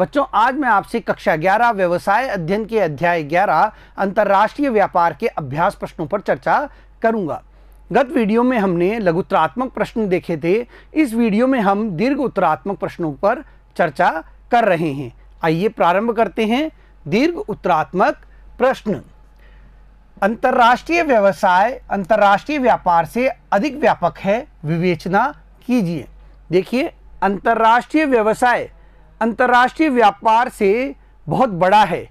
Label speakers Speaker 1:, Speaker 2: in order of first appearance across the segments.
Speaker 1: बच्चों आज मैं आपसे कक्षा 11 व्यवसाय अध्ययन के अध्याय 11 अंतर्राष्ट्रीय व्यापार के अभ्यास प्रश्नों पर चर्चा करूंगा गत वीडियो में हमने लघुत्तरात्मक प्रश्न देखे थे इस वीडियो में हम दीर्घ उत्तरात्मक प्रश्नों पर चर्चा कर रहे हैं आइए प्रारंभ करते हैं दीर्घ उत्तरात्मक प्रश्न अंतर्राष्ट्रीय व्यवसाय अंतर्राष्ट्रीय व्यापार से अधिक व्यापक है विवेचना कीजिए देखिए अंतर्राष्ट्रीय व्यवसाय अंतर्राष्ट्रीय व्यापार से बहुत बड़ा है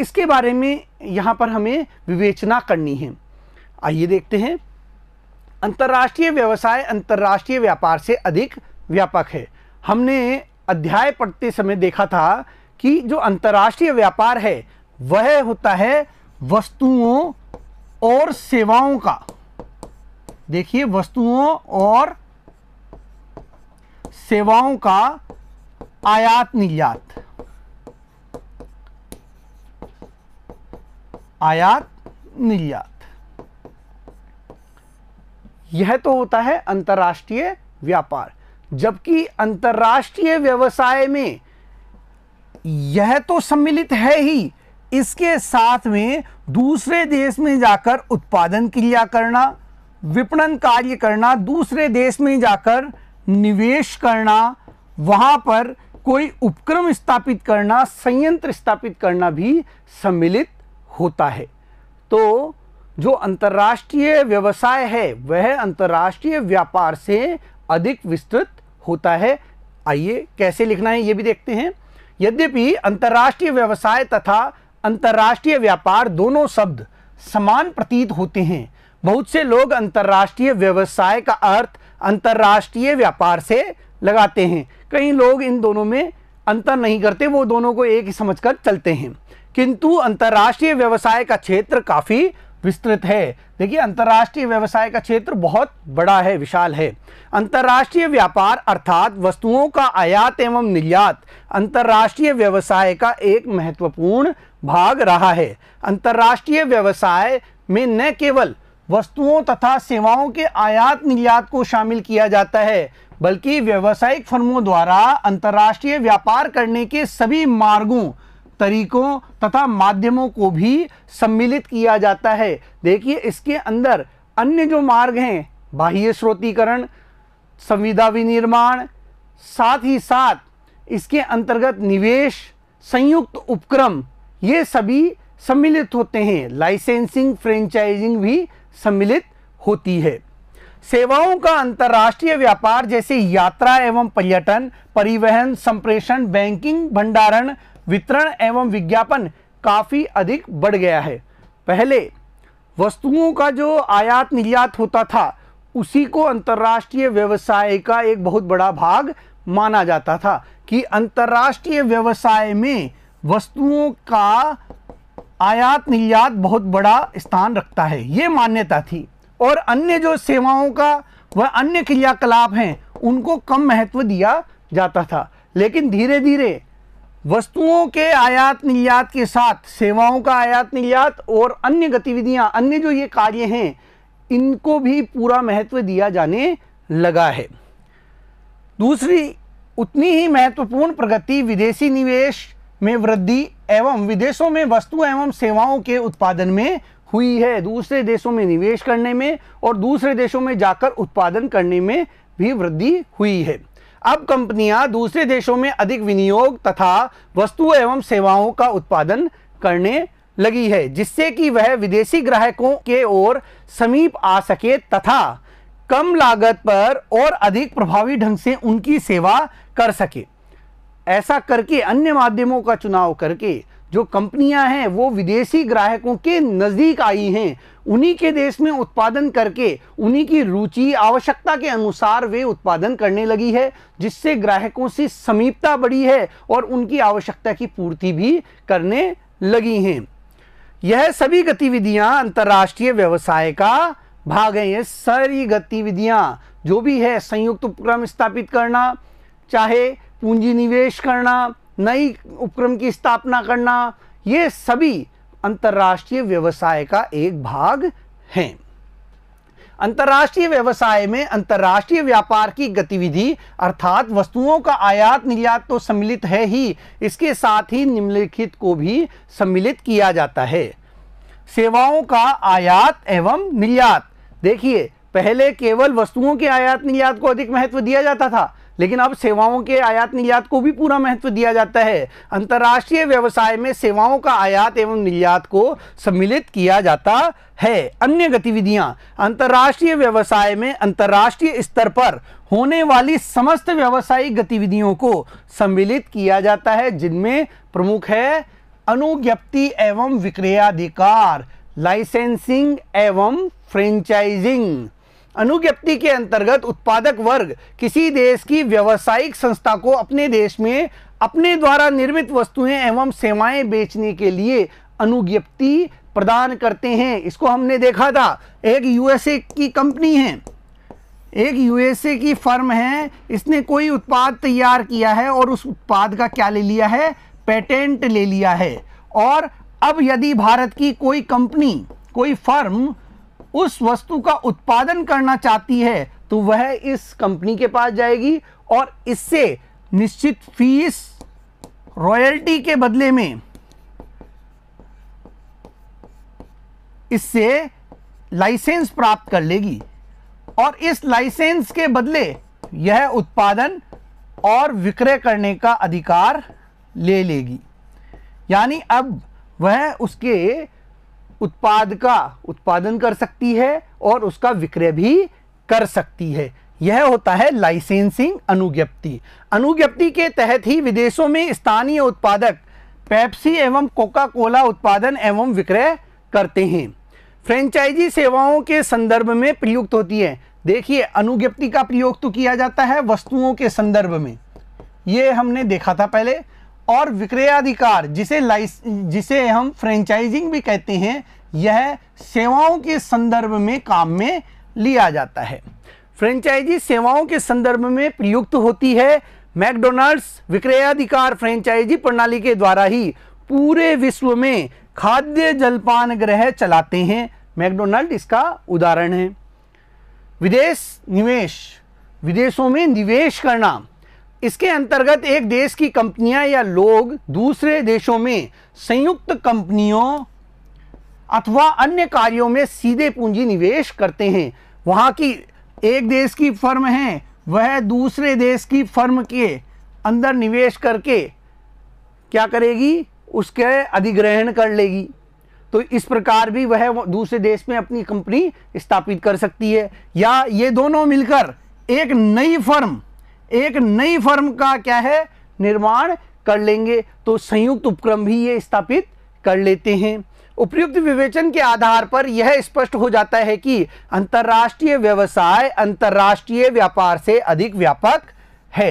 Speaker 1: इसके बारे में यहाँ पर हमें विवेचना करनी है आइए देखते हैं अंतर्राष्ट्रीय व्यवसाय अंतर्राष्ट्रीय व्यापार से अधिक व्यापक है हमने अध्याय पढ़ते समय देखा था कि जो अंतर्राष्ट्रीय व्यापार है वह होता है वस्तुओं और सेवाओं का देखिए वस्तुओं और सेवाओं का आयात निर्यात आयात निर्यात यह तो होता है अंतर्राष्ट्रीय व्यापार जबकि अंतर्राष्ट्रीय व्यवसाय में यह तो सम्मिलित है ही इसके साथ में दूसरे देश में जाकर उत्पादन क्रिया करना विपणन कार्य करना दूसरे देश में जाकर निवेश करना वहां पर कोई उपक्रम स्थापित करना संयंत्र स्थापित करना भी सम्मिलित होता है तो जो अंतर्राष्ट्रीय व्यवसाय है वह अंतर्राष्ट्रीय व्यापार से अधिक विस्तृत होता है आइए कैसे लिखना है ये भी देखते हैं यद्यपि अंतर्राष्ट्रीय व्यवसाय तथा अंतर्राष्ट्रीय व्यापार दोनों शब्द समान प्रतीत होते हैं बहुत से लोग अंतर्राष्ट्रीय व्यवसाय का अर्थ अंतर्राष्ट्रीय व्यापार से लगाते हैं कई लोग इन दोनों में अंतर नहीं करते वो दोनों को एक ही समझकर चलते हैं किंतु अंतर्राष्ट्रीय व्यवसाय का क्षेत्र काफ़ी विस्तृत है देखिए अंतर्राष्ट्रीय व्यवसाय का क्षेत्र बहुत बड़ा है विशाल है अंतर्राष्ट्रीय व्यापार अर्थात वस्तुओं का आयात एवं निर्यात अंतर्राष्ट्रीय व्यवसाय का एक महत्वपूर्ण भाग रहा है अंतर्राष्ट्रीय व्यवसाय में न केवल वस्तुओं तथा सेवाओं के आयात निर्यात को शामिल किया जाता है बल्कि व्यावसायिक फर्मों द्वारा अंतर्राष्ट्रीय व्यापार करने के सभी मार्गों तरीकों तथा माध्यमों को भी सम्मिलित किया जाता है देखिए इसके अंदर अन्य जो मार्ग हैं बाह्य स्रोतीकरण संविधा विनिर्माण साथ ही साथ इसके अंतर्गत निवेश संयुक्त उपक्रम ये सभी सम्मिलित होते हैं लाइसेंसिंग फ्रेंचाइजिंग भी सम्मिलित होती है सेवाओं का अंतर्राष्ट्रीय व्यापार जैसे यात्रा एवं पर्यटन परिवहन संप्रेषण बैंकिंग भंडारण वितरण एवं विज्ञापन काफ़ी अधिक बढ़ गया है पहले वस्तुओं का जो आयात निर्यात होता था उसी को अंतर्राष्ट्रीय व्यवसाय का एक बहुत बड़ा भाग माना जाता था कि अंतर्राष्ट्रीय व्यवसाय में वस्तुओं का आयात निर्यात बहुत बड़ा स्थान रखता है ये मान्यता थी और अन्य जो सेवाओं का व अन्य क्रियाकलाप हैं उनको कम महत्व दिया जाता था लेकिन धीरे धीरे वस्तुओं के आयात निर्यात के साथ सेवाओं का आयात निर्यात और अन्य गतिविधियां अन्य जो ये कार्य हैं इनको भी पूरा महत्व दिया जाने लगा है दूसरी उतनी ही महत्वपूर्ण प्रगति विदेशी निवेश में वृद्धि एवं विदेशों में वस्तु एवं सेवाओं के उत्पादन में हुई है दूसरे देशों में निवेश करने में और दूसरे देशों में जाकर उत्पादन करने में भी वृद्धि हुई है अब कंपनियां दूसरे देशों में अधिक विनियोग तथा वस्तु एवं सेवाओं का उत्पादन करने लगी है जिससे कि वह विदेशी ग्राहकों के ओर समीप आ सके तथा कम लागत पर और अधिक प्रभावी ढंग से उनकी सेवा कर सके ऐसा करके अन्य माध्यमों का चुनाव करके जो कंपनियां हैं वो विदेशी ग्राहकों के नज़दीक आई हैं उन्हीं के देश में उत्पादन करके उन्हीं की रुचि आवश्यकता के अनुसार वे उत्पादन करने लगी है जिससे ग्राहकों से समीपता बढ़ी है और उनकी आवश्यकता की पूर्ति भी करने लगी हैं यह सभी गतिविधियां अंतर्राष्ट्रीय व्यवसाय का भाग हैं ये सारी गतिविधियां जो भी है संयुक्त उपक्रम स्थापित करना चाहे पूंजी निवेश करना नई उपक्रम की स्थापना करना ये सभी अंतर्राष्ट्रीय व्यवसाय का एक भाग है अंतर्राष्ट्रीय व्यवसाय में अंतर्राष्ट्रीय व्यापार की गतिविधि अर्थात वस्तुओं का आयात निर्यात तो सम्मिलित है ही इसके साथ ही निम्नलिखित को भी सम्मिलित किया जाता है सेवाओं का आयात एवं निर्यात देखिए पहले केवल वस्तुओं के आयात निर्यात को अधिक महत्व दिया जाता था लेकिन अब सेवाओं के आयात निर्यात को भी पूरा महत्व दिया जाता है अंतर्राष्ट्रीय व्यवसाय में सेवाओं का आयात एवं निर्यात को सम्मिलित किया जाता है अन्य गतिविधियां अंतर्राष्ट्रीय व्यवसाय में अंतर्राष्ट्रीय स्तर पर होने वाली समस्त व्यवसायिक गतिविधियों को सम्मिलित किया जाता है जिनमें प्रमुख है अनुज्ञप्ति एवं विक्रयाधिकार लाइसेंसिंग एवं फ्रेंचाइजिंग अनुज्ञप्ति के अंतर्गत उत्पादक वर्ग किसी देश की व्यावसायिक संस्था को अपने देश में अपने द्वारा निर्मित वस्तुएं एवं सेवाएं बेचने के लिए अनुज्ञप्ति प्रदान करते हैं इसको हमने देखा था एक यूएसए की कंपनी है एक यूएसए की फर्म है इसने कोई उत्पाद तैयार किया है और उस उत्पाद का क्या ले लिया है पेटेंट ले लिया है और अब यदि भारत की कोई कंपनी कोई फर्म उस वस्तु का उत्पादन करना चाहती है तो वह इस कंपनी के पास जाएगी और इससे निश्चित फीस रॉयल्टी के बदले में इससे लाइसेंस प्राप्त कर लेगी और इस लाइसेंस के बदले यह उत्पादन और विक्रय करने का अधिकार ले लेगी यानी अब वह उसके उत्पाद का उत्पादन कर सकती है और उसका विक्रय भी कर सकती है यह होता है लाइसेंसिंग अनुज्ञप्ति अनुज्ञप्ति के तहत ही विदेशों में स्थानीय उत्पादक पेप्सी एवं कोका कोला उत्पादन एवं विक्रय करते हैं फ्रेंचाइजी सेवाओं के संदर्भ में प्रयुक्त होती है देखिए अनुज्ञप्ति का प्रयोग तो किया जाता है वस्तुओं के संदर्भ में ये हमने देखा था पहले और विक्रयाधिकार जिसे जिसे हम फ्रेंचाइजिंग भी कहते हैं यह सेवाओं के संदर्भ में काम में लिया जाता है फ्रेंचाइजी सेवाओं के संदर्भ में प्रयुक्त होती है मैकडोनल्ड्स विक्रयाधिकार फ्रेंचाइजी प्रणाली के द्वारा ही पूरे विश्व में खाद्य जलपान ग्रह चलाते हैं मैकडोनल्ड इसका उदाहरण है विदेश निवेश विदेशों में निवेश करना इसके अंतर्गत एक देश की कंपनियां या लोग दूसरे देशों में संयुक्त कंपनियों अथवा अन्य कार्यों में सीधे पूंजी निवेश करते हैं वहाँ की एक देश की फर्म है वह दूसरे देश की फर्म के अंदर निवेश करके क्या करेगी उसके अधिग्रहण कर लेगी तो इस प्रकार भी वह दूसरे देश में अपनी कंपनी स्थापित कर सकती है या ये दोनों मिलकर एक नई फर्म एक नई फर्म का क्या है निर्माण कर लेंगे तो संयुक्त उपक्रम भी ये स्थापित कर लेते हैं उपयुक्त विवेचन के आधार पर यह स्पष्ट हो जाता है कि अंतरराष्ट्रीय व्यवसाय अंतरराष्ट्रीय व्यापार से अधिक व्यापक है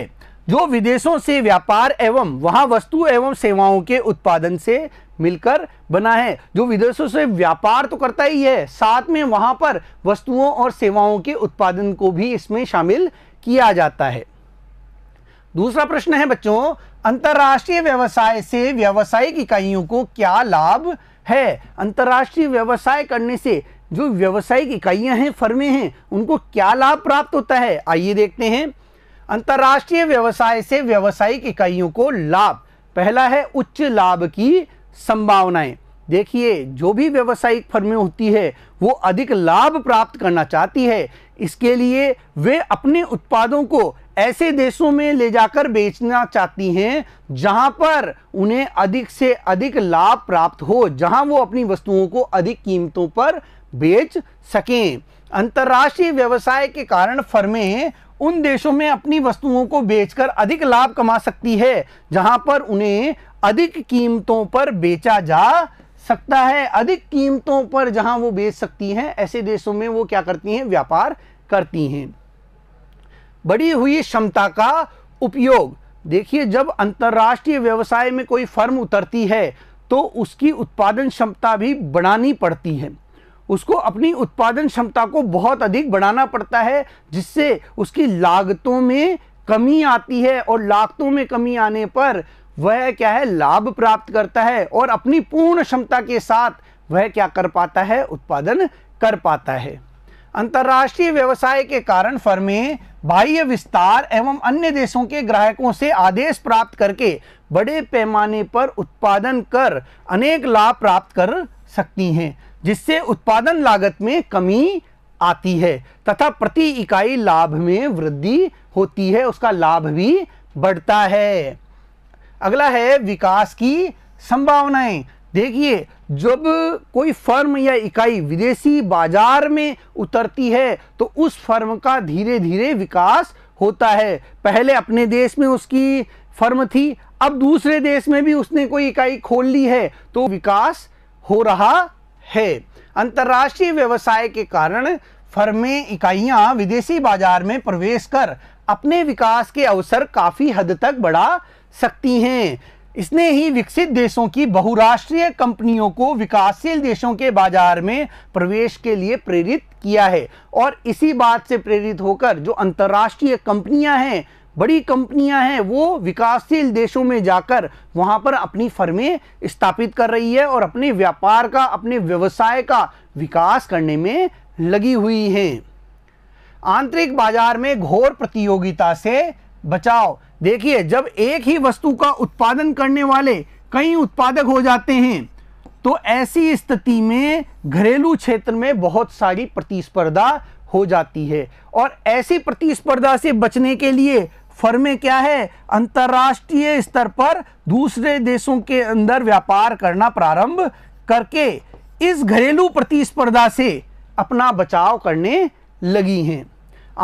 Speaker 1: जो विदेशों से व्यापार एवं वहां वस्तु एवं सेवाओं के उत्पादन से मिलकर बना है जो विदेशों से व्यापार तो करता ही है साथ में वहां पर वस्तुओं और सेवाओं के उत्पादन को भी इसमें शामिल किया जाता है दूसरा प्रश्न है बच्चों अंतर्राष्ट्रीय व्यवसाय से व्यावसायिक इकाइयों को क्या लाभ है अंतर्राष्ट्रीय व्यवसाय करने से जो व्यवसायिक इकाइयां हैं फर्में हैं उनको क्या लाभ प्राप्त होता है आइए देखते हैं अंतर्राष्ट्रीय व्यवसाय से व्यावसायिक इकाइयों को लाभ पहला है उच्च लाभ की संभावनाएं देखिए जो भी व्यावसायिक फर्में होती है वो अधिक लाभ प्राप्त करना चाहती है इसके लिए वे अपने उत्पादों को ऐसे देशों में ले जाकर बेचना चाहती हैं जहां पर उन्हें अधिक से अधिक लाभ प्राप्त हो जहां वो अपनी वस्तुओं को अधिक कीमतों पर बेच सकें अंतर्राष्ट्रीय व्यवसाय के कारण फर्में उन देशों में अपनी वस्तुओं को बेचकर अधिक लाभ कमा सकती है जहां पर उन्हें अधिक कीमतों पर बेचा जा सकता है अधिक कीमतों पर जहां वो बेच सकती हैं ऐसे देशों में वो क्या करती हैं व्यापार करती हैं बढ़ी हुई क्षमता का उपयोग देखिए जब अंतर्राष्ट्रीय व्यवसाय में कोई फर्म उतरती है तो उसकी उत्पादन क्षमता भी बढ़ानी पड़ती है उसको अपनी उत्पादन क्षमता को बहुत अधिक बढ़ाना पड़ता है जिससे उसकी लागतों में कमी आती है और लागतों में कमी आने पर वह क्या है लाभ प्राप्त करता है और अपनी पूर्ण क्षमता के साथ वह क्या कर पाता है उत्पादन कर पाता है अंतर्राष्ट्रीय व्यवसाय के कारण फर्में बाह्य विस्तार एवं अन्य देशों के ग्राहकों से आदेश प्राप्त करके बड़े पैमाने पर उत्पादन कर अनेक लाभ प्राप्त कर सकती हैं जिससे उत्पादन लागत में कमी आती है तथा प्रति इकाई लाभ में वृद्धि होती है उसका लाभ भी बढ़ता है अगला है विकास की संभावनाएं देखिए जब कोई फर्म या इकाई विदेशी बाजार में उतरती है तो उस फर्म का धीरे धीरे विकास होता है पहले अपने देश में उसकी फर्म थी अब दूसरे देश में भी उसने कोई इकाई खोल ली है तो विकास हो रहा है अंतर्राष्ट्रीय व्यवसाय के कारण फर्में इकाइयां विदेशी बाजार में प्रवेश कर अपने विकास के अवसर काफ़ी हद तक बढ़ा सकती हैं इसने ही विकसित देशों की बहुराष्ट्रीय कंपनियों को विकासशील देशों के बाजार में प्रवेश के लिए प्रेरित किया है और इसी बात से प्रेरित होकर जो अंतर्राष्ट्रीय कंपनियां हैं बड़ी कंपनियां हैं वो विकासशील देशों में जाकर वहां पर अपनी फर्में स्थापित कर रही है और अपने व्यापार का अपने व्यवसाय का विकास करने में लगी हुई हैं आंतरिक बाजार में घोर प्रतियोगिता से बचाव देखिए जब एक ही वस्तु का उत्पादन करने वाले कई उत्पादक हो जाते हैं तो ऐसी स्थिति में घरेलू क्षेत्र में बहुत सारी प्रतिस्पर्धा हो जाती है और ऐसी प्रतिस्पर्धा से बचने के लिए फर्में क्या है अंतर्राष्ट्रीय स्तर पर दूसरे देशों के अंदर व्यापार करना प्रारंभ करके इस घरेलू प्रतिस्पर्धा से अपना बचाव करने लगी हैं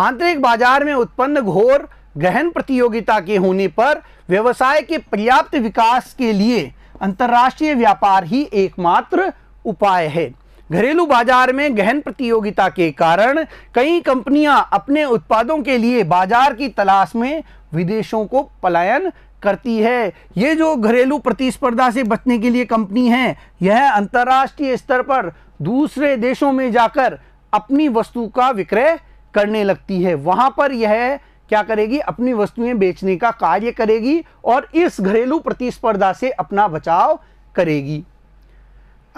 Speaker 1: आंतरिक बाजार में उत्पन्न घोर गहन प्रतियोगिता के होने पर व्यवसाय के पर्याप्त विकास के लिए अंतर्राष्ट्रीय व्यापार ही एकमात्र उपाय है घरेलू बाजार में गहन प्रतियोगिता के कारण कई कंपनियां अपने उत्पादों के लिए बाजार की तलाश में विदेशों को पलायन करती है ये जो घरेलू प्रतिस्पर्धा से बचने के लिए कंपनी है यह अंतर्राष्ट्रीय स्तर पर दूसरे देशों में जाकर अपनी वस्तु का विक्रय करने लगती है वहां पर यह क्या करेगी अपनी वस्तुएं बेचने का कार्य करेगी और इस घरेलू प्रतिस्पर्धा से अपना बचाव करेगी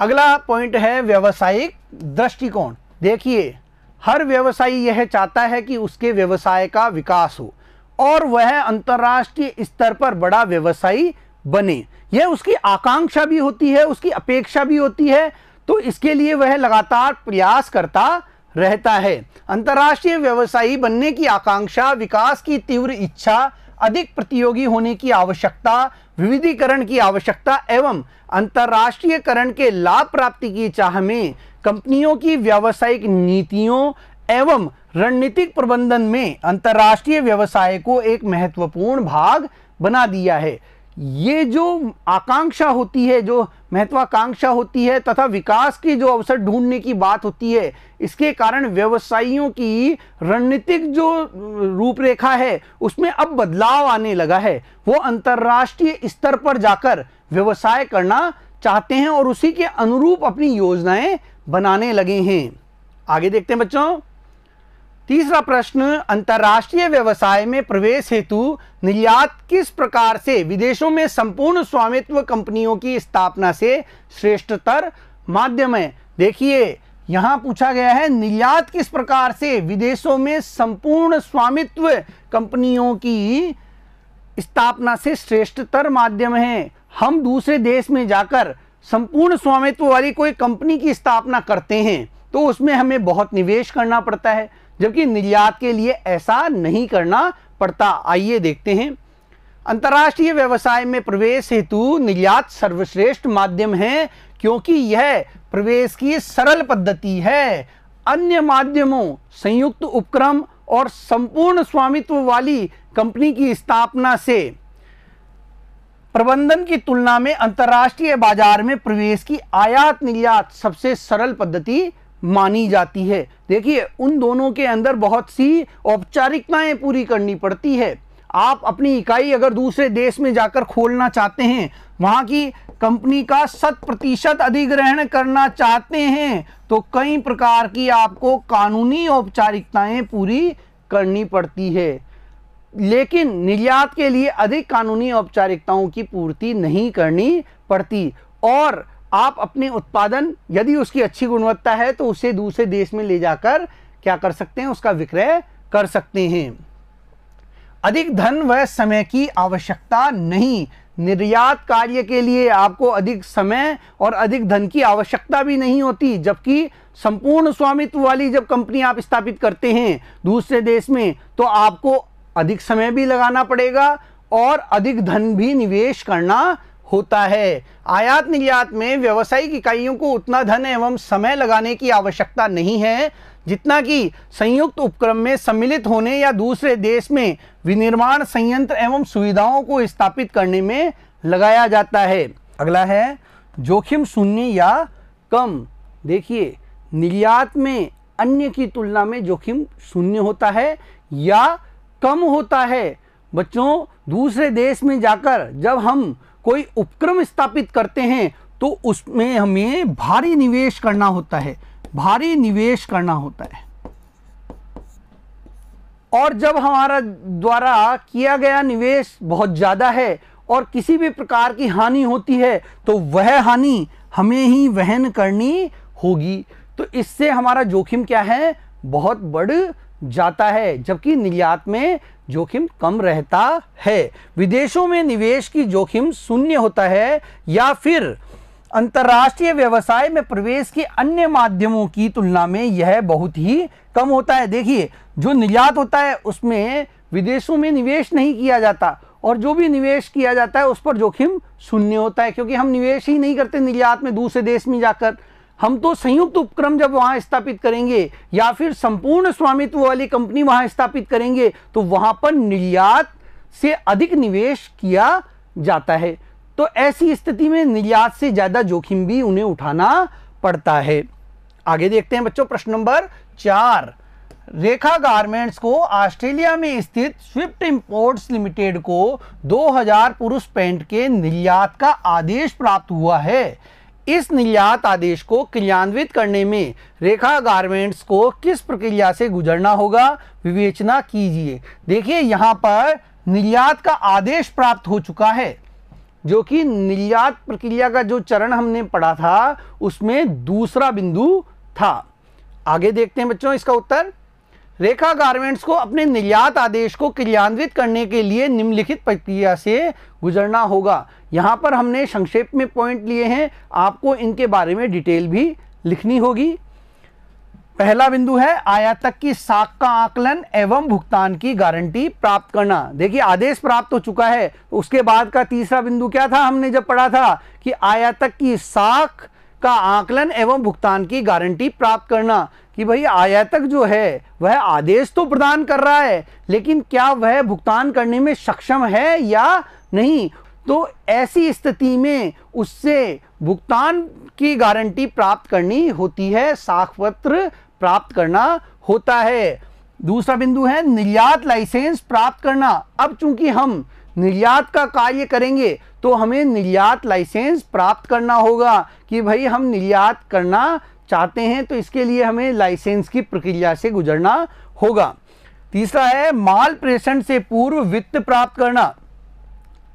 Speaker 1: अगला पॉइंट है व्यवसायिक दृष्टिकोण देखिए हर व्यवसायी यह चाहता है कि उसके व्यवसाय का विकास हो और वह अंतर्राष्ट्रीय स्तर पर बड़ा व्यवसायी बने यह उसकी आकांक्षा भी होती है उसकी अपेक्षा भी होती है तो इसके लिए वह लगातार प्रयास करता रहता है अंतर्राष्ट्रीय व्यवसायी बनने की आकांक्षा विकास की तीव्र इच्छा अधिक प्रतियोगी होने की आवश्यकता विविधीकरण की आवश्यकता एवं अंतर्राष्ट्रीयकरण के लाभ प्राप्ति की चाह में कंपनियों की व्यावसायिक नीतियों एवं रणनीतिक प्रबंधन में अंतर्राष्ट्रीय व्यवसाय को एक महत्वपूर्ण भाग बना दिया है ये जो आकांक्षा होती है जो महत्वाकांक्षा होती है तथा विकास की जो अवसर ढूंढने की बात होती है इसके कारण व्यवसायियों की रणनीतिक जो रूपरेखा है उसमें अब बदलाव आने लगा है वो अंतर्राष्ट्रीय स्तर पर जाकर व्यवसाय करना चाहते हैं और उसी के अनुरूप अपनी योजनाएं बनाने लगे हैं आगे देखते हैं बच्चों तीसरा प्रश्न अंतर्राष्ट्रीय व्यवसाय में प्रवेश हेतु निर्यात किस प्रकार से विदेशों में संपूर्ण स्वामित्व कंपनियों की स्थापना से श्रेष्ठतर माध्यम है देखिए यहाँ पूछा गया है निर्यात किस प्रकार से विदेशों में संपूर्ण स्वामित्व कंपनियों की स्थापना से श्रेष्ठतर माध्यम है हम दूसरे देश में जाकर संपूर्ण स्वामित्व वाली कोई कंपनी की स्थापना करते हैं तो उसमें हमें बहुत निवेश करना पड़ता है जबकि निर्यात के लिए ऐसा नहीं करना पड़ता आइए देखते हैं अंतर्राष्ट्रीय व्यवसाय में प्रवेश हेतु निर्यात सर्वश्रेष्ठ माध्यम है क्योंकि यह प्रवेश की सरल पद्धति है अन्य माध्यमों संयुक्त उपक्रम और संपूर्ण स्वामित्व वाली कंपनी की स्थापना से प्रबंधन की तुलना में अंतर्राष्ट्रीय बाजार में प्रवेश की आयात निर्यात सबसे सरल पद्धति मानी जाती है देखिए उन दोनों के अंदर बहुत सी औपचारिकताएं पूरी करनी पड़ती है आप अपनी इकाई अगर दूसरे देश में जाकर खोलना चाहते हैं वहाँ की कंपनी का शत प्रतिशत अधिग्रहण करना चाहते हैं तो कई प्रकार की आपको कानूनी औपचारिकताएं पूरी करनी पड़ती है लेकिन निर्यात के लिए अधिक कानूनी औपचारिकताओं की पूर्ति नहीं करनी पड़ती और आप अपने उत्पादन यदि उसकी अच्छी गुणवत्ता है तो उसे दूसरे देश में ले जाकर क्या कर सकते हैं उसका विक्रय कर सकते हैं अधिक धन व समय की आवश्यकता नहीं निर्यात कार्य के लिए आपको अधिक समय और अधिक धन की आवश्यकता भी नहीं होती जबकि संपूर्ण स्वामित्व वाली जब कंपनी आप स्थापित करते हैं दूसरे देश में तो आपको अधिक समय भी लगाना पड़ेगा और अधिक धन भी निवेश करना होता है आयात निर्यात में व्यवसायिक इकाइयों को उतना धन एवं समय लगाने की आवश्यकता नहीं है जितना कि संयुक्त उपक्रम में सम्मिलित होने या दूसरे देश में विनिर्माण संयंत्र एवं सुविधाओं को स्थापित करने में लगाया जाता है अगला है जोखिम शून्य या कम देखिए निर्यात में अन्य की तुलना में जोखिम शून्य होता है या कम होता है बच्चों दूसरे देश में जाकर जब हम कोई उपक्रम स्थापित करते हैं तो उसमें हमें भारी निवेश करना होता है भारी निवेश करना होता है और जब हमारा द्वारा किया गया निवेश बहुत ज़्यादा है और किसी भी प्रकार की हानि होती है तो वह हानि हमें ही वहन करनी होगी तो इससे हमारा जोखिम क्या है बहुत बढ़ जाता है जबकि निर्यात में जोखिम कम रहता है विदेशों में निवेश की जोखिम शून्य होता है या फिर अंतर्राष्ट्रीय व्यवसाय में प्रवेश के अन्य माध्यमों की तुलना में यह बहुत ही कम होता है देखिए जो निर्यात होता है उसमें विदेशों में निवेश नहीं किया जाता और जो भी निवेश किया जाता है उस पर जोखिम शून्य होता है क्योंकि हम निवेश ही नहीं करते निर्यात में दूसरे देश में जाकर हम तो संयुक्त उपक्रम जब वहां स्थापित करेंगे या फिर संपूर्ण स्वामित्व वाली कंपनी वहां स्थापित करेंगे तो वहां पर निर्यात से अधिक निवेश किया जाता है तो ऐसी स्थिति में निर्यात से ज़्यादा जोखिम भी उन्हें उठाना पड़ता है आगे देखते हैं बच्चों प्रश्न नंबर चार रेखा गारमेंट्स को ऑस्ट्रेलिया में स्थित स्विफ्ट इंपोर्ट्स लिमिटेड को 2000 पुरुष पैंट के निर्यात का आदेश प्राप्त हुआ है इस निर्यात आदेश को क्रियान्वित करने में रेखा गारमेंट्स को किस प्रक्रिया से गुजरना होगा विवेचना कीजिए देखिए यहाँ पर निर्यात का आदेश प्राप्त हो चुका है जो कि निर्यात प्रक्रिया का जो चरण हमने पढ़ा था उसमें दूसरा बिंदु था आगे देखते हैं बच्चों इसका उत्तर रेखा गारमेंट्स को अपने निर्यात आदेश को क्रियान्वित करने के लिए निम्नलिखित प्रक्रिया से गुजरना होगा यहाँ पर हमने संक्षेप में पॉइंट लिए हैं आपको इनके बारे में डिटेल भी लिखनी होगी पहला बिंदु है आयातक की साख का आकलन एवं भुगतान की गारंटी प्राप्त करना देखिए आदेश प्राप्त हो चुका है उसके बाद का तीसरा बिंदु क्या था हमने जब पढ़ा था कि आयातक की साख का आकलन एवं भुगतान की गारंटी प्राप्त करना कि भाई आयातक जो है वह आदेश तो प्रदान कर रहा है लेकिन क्या वह भुगतान करने में सक्षम है या नहीं तो ऐसी स्थिति में उससे भुगतान की गारंटी प्राप्त करनी होती है साख पत्र प्राप्त करना होता है दूसरा बिंदु है निर्यात लाइसेंस प्राप्त करना अब चूंकि हम निर्यात का कार्य करेंगे तो हमें निर्यात लाइसेंस प्राप्त करना होगा कि भाई हम निर्यात करना चाहते हैं तो इसके लिए हमें लाइसेंस की प्रक्रिया से गुजरना होगा तीसरा है माल प्रेषण से पूर्व वित्त प्राप्त करना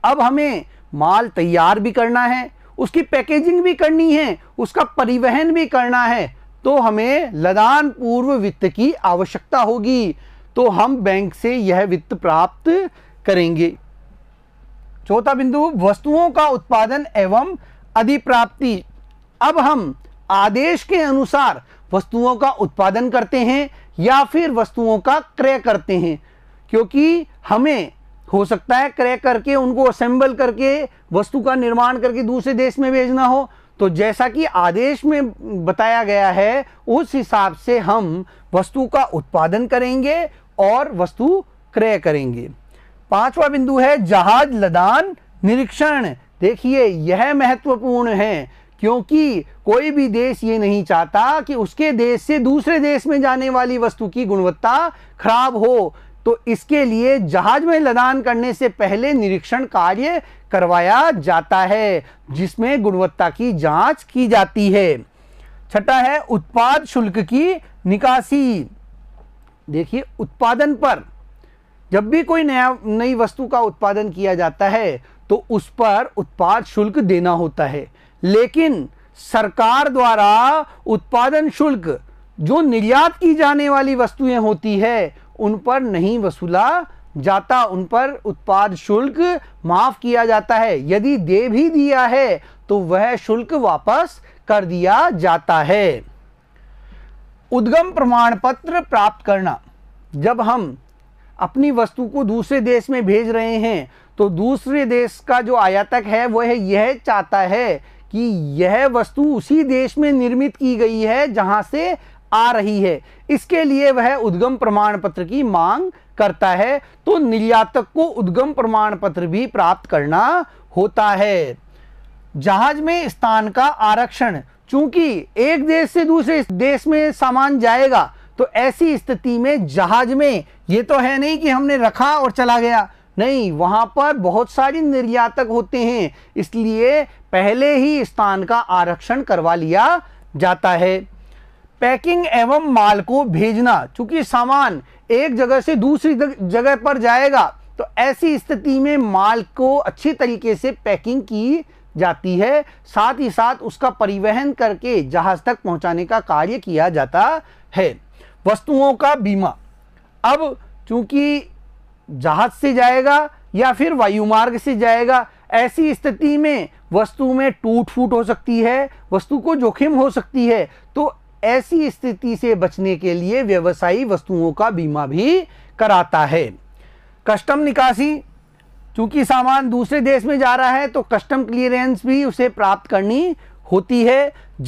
Speaker 1: अब हमें माल तैयार भी करना है उसकी पैकेजिंग भी करनी है उसका परिवहन भी करना है तो हमें लदान पूर्व वित्त की आवश्यकता होगी तो हम बैंक से यह वित्त प्राप्त करेंगे चौथा बिंदु वस्तुओं का उत्पादन एवं अधिप्राप्ति अब हम आदेश के अनुसार वस्तुओं का उत्पादन करते हैं या फिर वस्तुओं का क्रय करते हैं क्योंकि हमें हो सकता है क्रैक करके उनको असेंबल करके वस्तु का निर्माण करके दूसरे देश में भेजना हो तो जैसा कि आदेश में बताया गया है उस हिसाब से हम वस्तु का उत्पादन करेंगे और वस्तु क्रय करेंगे पांचवा बिंदु है जहाज लदान निरीक्षण देखिए यह महत्वपूर्ण है क्योंकि कोई भी देश ये नहीं चाहता कि उसके देश से दूसरे देश में जाने वाली वस्तु की गुणवत्ता खराब हो तो इसके लिए जहाज में लदान करने से पहले निरीक्षण कार्य करवाया जाता है जिसमें गुणवत्ता की जांच की जाती है छठा है उत्पाद शुल्क की निकासी देखिए उत्पादन पर जब भी कोई नया नई वस्तु का उत्पादन किया जाता है तो उस पर उत्पाद शुल्क देना होता है लेकिन सरकार द्वारा उत्पादन शुल्क जो निर्यात की जाने वाली वस्तुएं होती है उन पर नहीं वसूला जाता उन पर उत्पाद शुल्क माफ किया जाता है यदि दे भी दिया है तो वह शुल्क वापस कर दिया जाता है उद्गम प्रमाण पत्र प्राप्त करना जब हम अपनी वस्तु को दूसरे देश में भेज रहे हैं तो दूसरे देश का जो आयातक है वह यह चाहता है कि यह वस्तु उसी देश में निर्मित की गई है जहां से आ रही है इसके लिए वह उद्गम प्रमाण पत्र की मांग करता है तो निर्यातक को उद्गम प्रमाण पत्र भी प्राप्त करना होता है जहाज में स्थान का आरक्षण चूंकि एक देश से दूसरे देश में सामान जाएगा तो ऐसी स्थिति में जहाज में ये तो है नहीं कि हमने रखा और चला गया नहीं वहां पर बहुत सारी निर्यातक होते हैं इसलिए पहले ही स्थान का आरक्षण करवा लिया जाता है पैकिंग एवं माल को भेजना चूंकि सामान एक जगह से दूसरी जगह पर जाएगा तो ऐसी स्थिति में माल को अच्छे तरीके से पैकिंग की जाती है साथ ही साथ उसका परिवहन करके जहाज तक पहुंचाने का कार्य किया जाता है वस्तुओं का बीमा अब चूंकि जहाज से जाएगा या फिर वायुमार्ग से जाएगा ऐसी स्थिति में वस्तु में टूट फूट हो सकती है वस्तु को जोखिम हो सकती है तो ऐसी स्थिति से बचने के लिए व्यवसायी वस्तुओं का बीमा भी कराता है कस्टम निकासी चूंकि सामान दूसरे देश में जा रहा है तो कस्टम क्लियरेंस भी उसे प्राप्त करनी होती है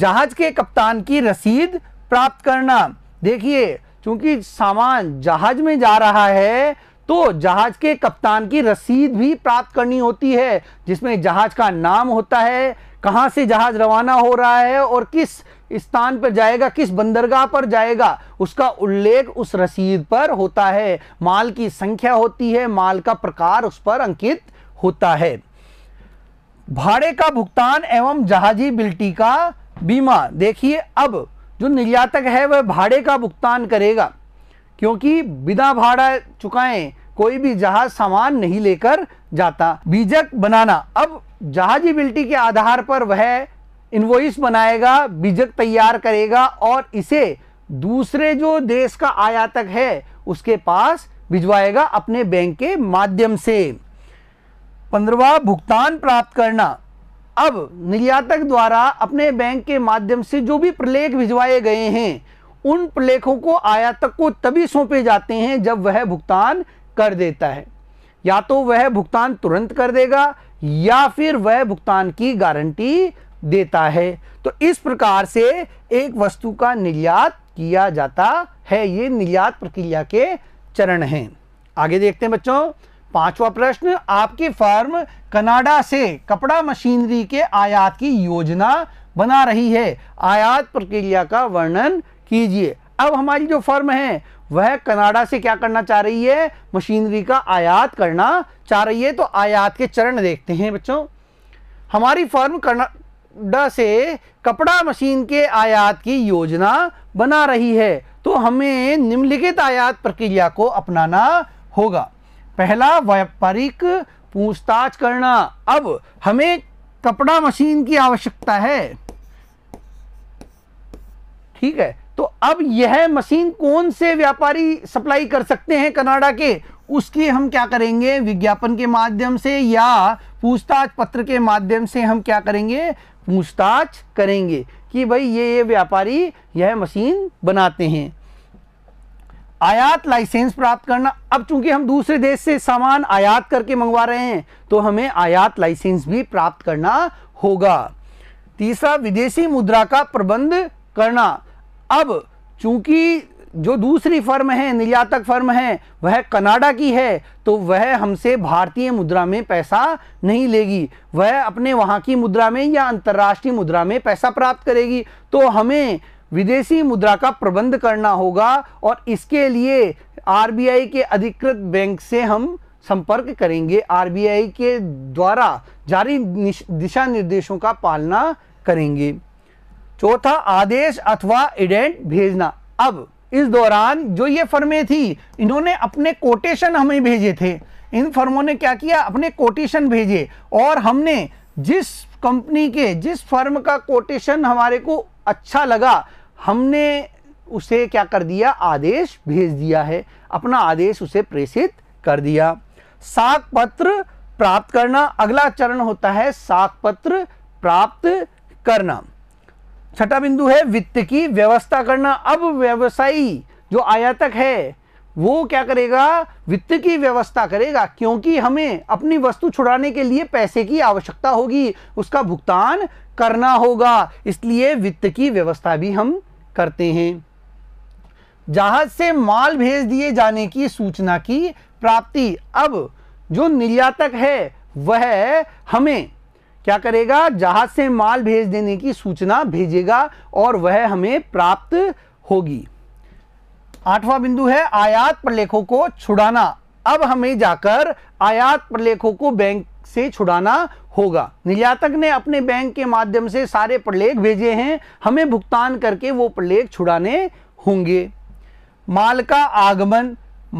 Speaker 1: जहाज के कप्तान की रसीद प्राप्त करना देखिए चूँकि सामान जहाज में जा रहा है तो जहाज के कप्तान की रसीद भी प्राप्त करनी होती है जिसमें जहाज का नाम होता है कहां से जहाज रवाना हो रहा है और किस स्थान पर जाएगा किस बंदरगाह पर जाएगा उसका उल्लेख उस रसीद पर होता है माल की संख्या होती है माल का प्रकार उस पर अंकित होता है भाड़े का भुगतान एवं जहाजी बिल्टी का बीमा देखिए अब जो निर्यातक है वह भाड़े का भुगतान करेगा क्योंकि बिना भाड़ा चुकाएं कोई भी जहाज सामान नहीं लेकर जाता बीजक बनाना अब जहाजी बिल्टी के आधार पर वह इन्वॉइस बनाएगा बीजक तैयार करेगा और इसे दूसरे जो देश का आयातक है उसके पास भिजवाएगा अपने बैंक के माध्यम से पंद्रवा भुगतान प्राप्त करना अब निर्यातक द्वारा अपने बैंक के माध्यम से जो भी प्रलेख भिजवाए गए हैं उन प्रलेखों को आयातक को तभी सौंपे जाते हैं जब वह भुगतान कर देता है या तो वह भुगतान तुरंत कर देगा या फिर वह भुगतान की गारंटी देता है तो इस प्रकार से एक वस्तु का निर्यात किया जाता है ये निर्यात प्रक्रिया के चरण हैं आगे देखते हैं बच्चों पांचवा प्रश्न आपकी फर्म कनाडा से कपड़ा मशीनरी के आयात की योजना बना रही है आयात प्रक्रिया का वर्णन कीजिए अब हमारी जो फर्म है वह कनाडा से क्या करना चाह रही है मशीनरी का आयात करना चाह रही है तो आयात के चरण देखते हैं बच्चों हमारी फर्म ड से कपड़ा मशीन के आयात की योजना बना रही है तो हमें निम्नलिखित आयात प्रक्रिया को अपनाना होगा पहला व्यापारिक पूछताछ करना अब हमें कपड़ा मशीन की आवश्यकता है ठीक है तो अब यह मशीन कौन से व्यापारी सप्लाई कर सकते हैं कनाडा के उसकी हम क्या करेंगे विज्ञापन के माध्यम से या पूछताछ पत्र के माध्यम से हम क्या करेंगे पूछताछ करेंगे कि भाई ये ये व्यापारी यह मशीन बनाते हैं आयात लाइसेंस प्राप्त करना अब चूंकि हम दूसरे देश से सामान आयात करके मंगवा रहे हैं तो हमें आयात लाइसेंस भी प्राप्त करना होगा तीसरा विदेशी मुद्रा का प्रबंध करना अब चूंकि जो दूसरी फर्म है निर्यातक फर्म है वह कनाडा की है तो वह हमसे भारतीय मुद्रा में पैसा नहीं लेगी वह अपने वहाँ की मुद्रा में या अंतर्राष्ट्रीय मुद्रा में पैसा प्राप्त करेगी तो हमें विदेशी मुद्रा का प्रबंध करना होगा और इसके लिए आरबीआई के अधिकृत बैंक से हम संपर्क करेंगे आरबीआई के द्वारा जारी दिशा निर्देशों का पालना करेंगे चौथा आदेश अथवा इडेंट भेजना अब इस दौरान जो ये फर्में थी इन्होंने अपने कोटेशन हमें भेजे थे इन फर्मों ने क्या किया अपने कोटेशन भेजे और हमने जिस कंपनी के जिस फर्म का कोटेशन हमारे को अच्छा लगा हमने उसे क्या कर दिया आदेश भेज दिया है अपना आदेश उसे प्रेषित कर दिया साख पत्र प्राप्त करना अगला चरण होता है साख पत्र प्राप्त करना छठा बिंदु है वित्त की व्यवस्था करना अब व्यवसायी जो आयातक है वो क्या करेगा वित्त की व्यवस्था करेगा क्योंकि हमें अपनी वस्तु छुड़ाने के लिए पैसे की आवश्यकता होगी उसका भुगतान करना होगा इसलिए वित्त की व्यवस्था भी हम करते हैं जहाज से माल भेज दिए जाने की सूचना की प्राप्ति अब जो निर्यातक है वह हमें क्या करेगा जहाज से माल भेज देने की सूचना भेजेगा और वह हमें प्राप्त होगी आठवां बिंदु है आयात प्रलेखों को छुड़ाना अब हमें जाकर आयात प्रलेखों को बैंक से छुड़ाना होगा निर्यातक ने अपने बैंक के माध्यम से सारे प्रलेख भेजे हैं हमें भुगतान करके वो प्रलेख छुड़ाने होंगे माल का आगमन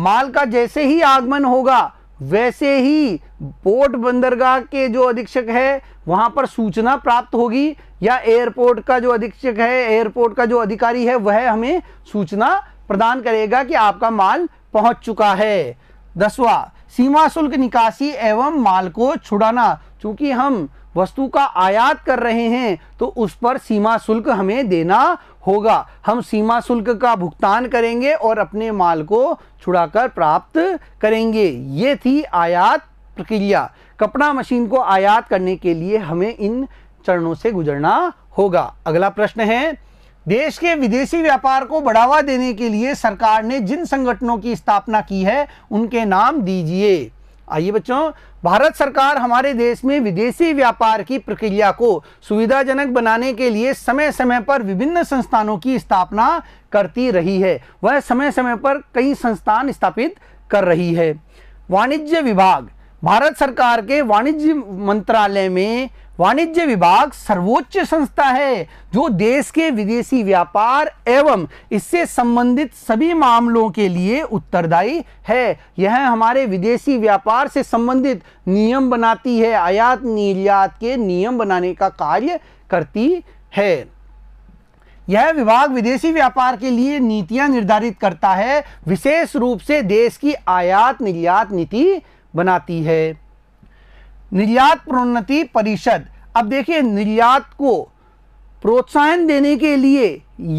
Speaker 1: माल का जैसे ही आगमन होगा वैसे ही पोर्ट बंदरगाह के जो अधीक्षक है वहां पर सूचना प्राप्त होगी या एयरपोर्ट का जो अधीक्षक है एयरपोर्ट का जो अधिकारी है वह हमें सूचना प्रदान करेगा कि आपका माल पहुंच चुका है दसवा सीमा शुल्क निकासी एवं माल को छुड़ाना चूंकि हम वस्तु का आयात कर रहे हैं तो उस पर सीमा शुल्क हमें देना होगा हम सीमा शुल्क का भुगतान करेंगे और अपने माल को छुड़ाकर प्राप्त करेंगे ये थी आयात प्रक्रिया कपड़ा मशीन को आयात करने के लिए हमें इन चरणों से गुजरना होगा अगला प्रश्न है देश के विदेशी व्यापार को बढ़ावा देने के लिए सरकार ने जिन संगठनों की स्थापना की है उनके नाम दीजिए आइए बच्चों भारत सरकार हमारे देश में विदेशी व्यापार की प्रक्रिया को सुविधाजनक बनाने के लिए समय समय पर विभिन्न संस्थानों की स्थापना करती रही है वह समय समय पर कई संस्थान स्थापित कर रही है वाणिज्य विभाग भारत सरकार के वाणिज्य मंत्रालय में वाणिज्य विभाग सर्वोच्च संस्था है जो देश के विदेशी व्यापार एवं इससे संबंधित सभी मामलों के लिए उत्तरदायी है यह हमारे विदेशी व्यापार से संबंधित नियम बनाती है आयात निर्यात के नियम बनाने का कार्य करती है यह विभाग विदेशी व्यापार के लिए नीतियां निर्धारित करता है विशेष रूप से देश की आयात निर्यात नीति बनाती है निर्यात प्रोन्नति परिषद अब देखिए निर्यात को प्रोत्साहन देने के लिए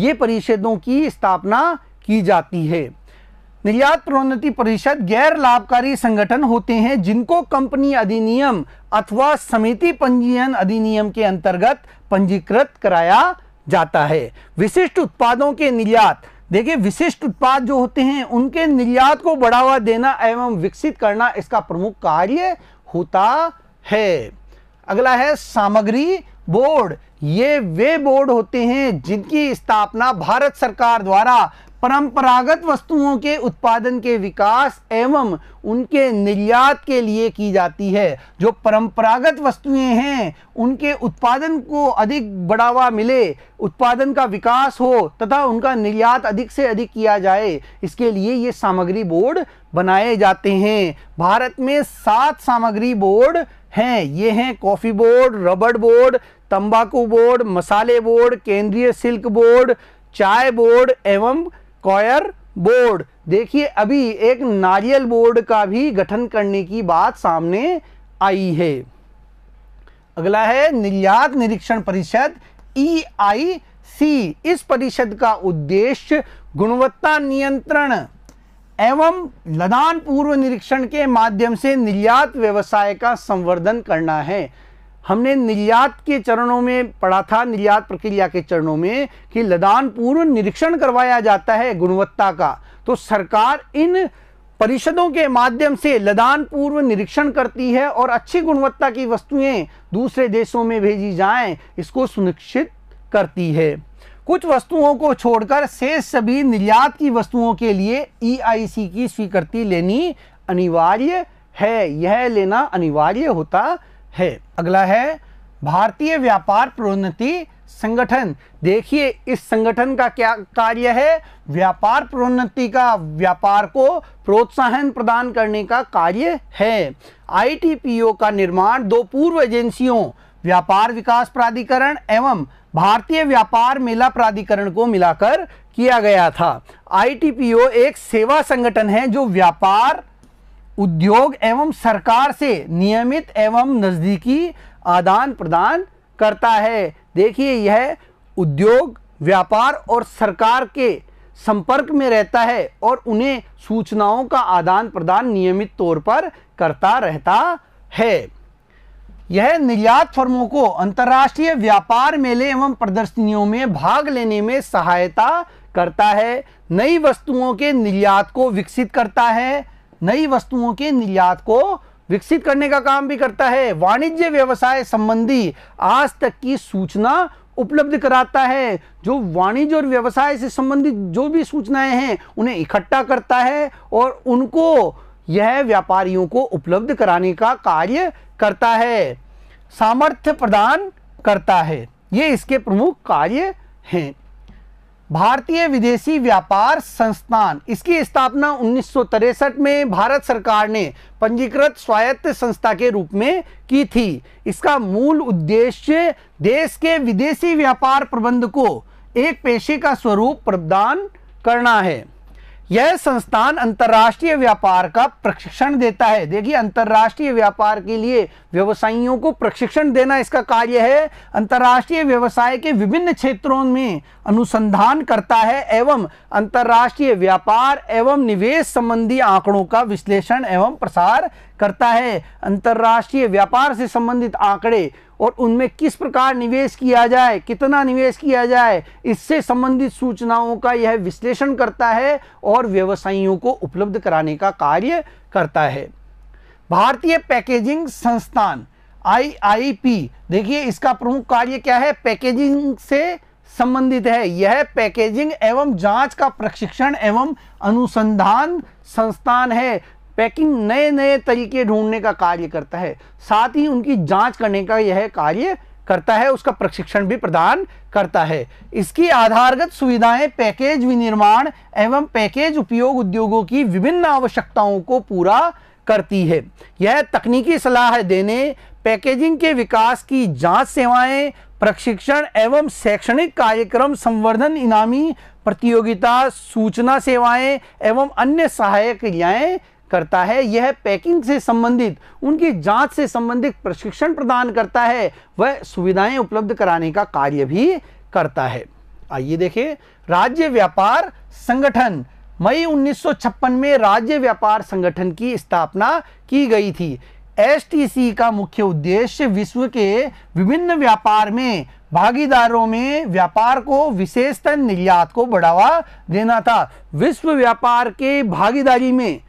Speaker 1: ये परिषदों की स्थापना की जाती है निर्यात प्रोन्नति परिषद गैर लाभकारी संगठन होते हैं जिनको कंपनी अधिनियम अथवा समिति पंजीयन अधिनियम के अंतर्गत पंजीकृत कराया जाता है विशिष्ट उत्पादों के निर्यात देखिए विशिष्ट उत्पाद जो होते हैं उनके निर्यात को बढ़ावा देना एवं विकसित करना इसका प्रमुख कार्य होता है अगला है सामग्री बोर्ड ये वे बोर्ड होते हैं जिनकी स्थापना भारत सरकार द्वारा परंपरागत वस्तुओं के उत्पादन के विकास एवं उनके निर्यात के लिए की जाती है जो परंपरागत वस्तुएं हैं उनके उत्पादन को अधिक बढ़ावा मिले उत्पादन का विकास हो तथा उनका निर्यात अधिक से अधिक किया जाए इसके लिए ये सामग्री बोर्ड बनाए जाते हैं भारत में सात सामग्री बोर्ड हैं ये हैं कॉफ़ी बोर्ड रबड़ बोर्ड तंबाकू बोर्ड मसाले बोर्ड केंद्रीय सिल्क बोर्ड चाय बोर्ड एवं कॉयर बोर्ड देखिए अभी एक नारियल बोर्ड का भी गठन करने की बात सामने आई है अगला है निर्यात निरीक्षण परिषद ई आई सी इस परिषद का उद्देश्य गुणवत्ता नियंत्रण एवं लदान पूर्व निरीक्षण के माध्यम से निर्यात व्यवसाय का संवर्धन करना है हमने निर्यात के चरणों में पढ़ा था निर्यात प्रक्रिया के चरणों में कि लदान पूर्व निरीक्षण करवाया जाता है गुणवत्ता का तो सरकार इन परिषदों के माध्यम से लदान पूर्व निरीक्षण करती है और अच्छी गुणवत्ता की वस्तुएं दूसरे देशों में भेजी जाएं इसको सुनिश्चित करती है कुछ वस्तुओं को छोड़कर शेष सभी निर्यात की वस्तुओं के लिए ईआईसी e की स्वीकृति लेनी अनिवार्य है यह लेना अनिवार्य होता है अगला है भारतीय व्यापार प्रोन्नति संगठन देखिए इस संगठन का क्या कार्य है व्यापार प्रोन्नति का व्यापार को प्रोत्साहन प्रदान करने का कार्य है आईटीपीओ का निर्माण दो पूर्व एजेंसियों व्यापार विकास प्राधिकरण एवं भारतीय व्यापार मेला प्राधिकरण को मिलाकर किया गया था आईटीपीओ एक सेवा संगठन है जो व्यापार उद्योग एवं सरकार से नियमित एवं नज़दीकी आदान प्रदान करता है देखिए यह उद्योग व्यापार और सरकार के संपर्क में रहता है और उन्हें सूचनाओं का आदान प्रदान नियमित तौर पर करता रहता है यह निर्यात फर्मों को अंतर्राष्ट्रीय व्यापार मेले एवं प्रदर्शनियों में भाग लेने में सहायता करता है नई वस्तुओं के निर्यात को विकसित करता है नई वस्तुओं के निर्यात को विकसित करने का काम भी करता है वाणिज्य व्यवसाय संबंधी आज तक की सूचना उपलब्ध कराता है जो वाणिज्य और व्यवसाय से संबंधित जो भी सूचनाएं हैं उन्हें इकट्ठा करता है और उनको यह व्यापारियों को उपलब्ध कराने का कार्य करता है सामर्थ्य प्रदान करता है ये इसके प्रमुख कार्य हैं भारतीय विदेशी व्यापार संस्थान इसकी स्थापना उन्नीस में भारत सरकार ने पंजीकृत स्वायत्त संस्था के रूप में की थी इसका मूल उद्देश्य देश के विदेशी व्यापार प्रबंध को एक पेशे का स्वरूप प्रदान करना है यह संस्थान अंतर्राष्ट्रीय व्यापार का प्रशिक्षण देता है देखिए अंतर्राष्ट्रीय व्यापार के लिए व्यवसायियों को प्रशिक्षण देना इसका कार्य है अंतर्राष्ट्रीय व्यवसाय के विभिन्न क्षेत्रों में अनुसंधान करता है एवं अंतर्राष्ट्रीय व्यापार एवं निवेश संबंधी आंकड़ों का विश्लेषण एवं प्रसार करता है अंतर्राष्ट्रीय व्यापार से संबंधित आंकड़े और उनमें किस प्रकार निवेश किया जाए कितना निवेश किया जाए इससे संबंधित सूचनाओं का यह विश्लेषण करता है और व्यवसायियों को उपलब्ध कराने का कार्य करता है भारतीय पैकेजिंग संस्थान आईआईपी देखिए इसका प्रमुख कार्य क्या है पैकेजिंग से संबंधित है यह पैकेजिंग एवं जांच का प्रशिक्षण एवं अनुसंधान संस्थान है पैकिंग नए नए तरीके ढूंढने का कार्य करता है साथ ही उनकी जांच करने का यह कार्य करता है उसका प्रशिक्षण भी प्रदान करता है इसकी आधारगत सुविधाएं पैकेज विनिर्माण एवं पैकेज उपयोग उद्योगों की विभिन्न आवश्यकताओं को पूरा करती है यह तकनीकी सलाह देने पैकेजिंग के विकास की जांच सेवाएं प्रशिक्षण एवं शैक्षणिक कार्यक्रम संवर्धन इनामी प्रतियोगिता सूचना सेवाएं एवं अन्य सहायक क्रियाएं करता है यह पैकिंग से संबंधित उनकी जांच से संबंधित प्रशिक्षण प्रदान करता है वह सुविधाएं उपलब्ध कराने का कार्य भी करता है आइए देखें राज्य व्यापार संगठन मई 1956 में राज्य व्यापार संगठन की स्थापना की गई थी एस का मुख्य उद्देश्य विश्व के विभिन्न व्यापार में भागीदारों में व्यापार को विशेषतः निर्यात को बढ़ावा देना था विश्व व्यापार के भागीदारी में